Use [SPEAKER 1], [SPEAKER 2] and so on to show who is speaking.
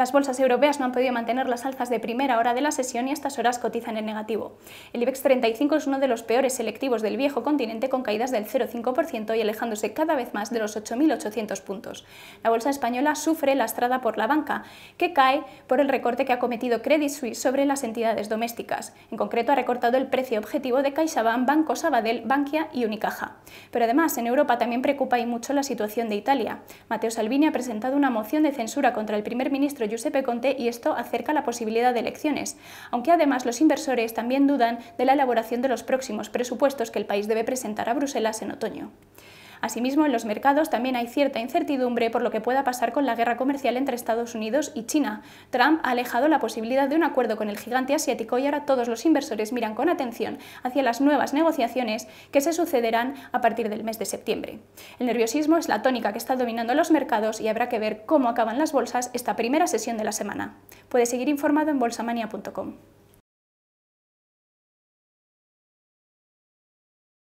[SPEAKER 1] Las bolsas europeas no han podido mantener las alzas de primera hora de la sesión y a estas horas cotizan en negativo. El IBEX 35 es uno de los peores selectivos del viejo continente con caídas del 0,5% y alejándose cada vez más de los 8.800 puntos. La bolsa española sufre lastrada por la banca, que cae por el recorte que ha cometido Credit Suisse sobre las entidades domésticas. En concreto, ha recortado el precio objetivo de CaixaBank, Banco Sabadell, Bankia y Unicaja. Pero además, en Europa también preocupa y mucho la situación de Italia. Matteo Salvini ha presentado una moción de censura contra el primer ministro Giuseppe Conte y esto acerca la posibilidad de elecciones, aunque además los inversores también dudan de la elaboración de los próximos presupuestos que el país debe presentar a Bruselas en otoño. Asimismo, en los mercados también hay cierta incertidumbre por lo que pueda pasar con la guerra comercial entre Estados Unidos y China. Trump ha alejado la posibilidad de un acuerdo con el gigante asiático y ahora todos los inversores miran con atención hacia las nuevas negociaciones que se sucederán a partir del mes de septiembre. El nerviosismo es la tónica que está dominando los mercados y habrá que ver cómo acaban las bolsas esta primera sesión de la semana. Puede seguir informado
[SPEAKER 2] en bolsamania.com.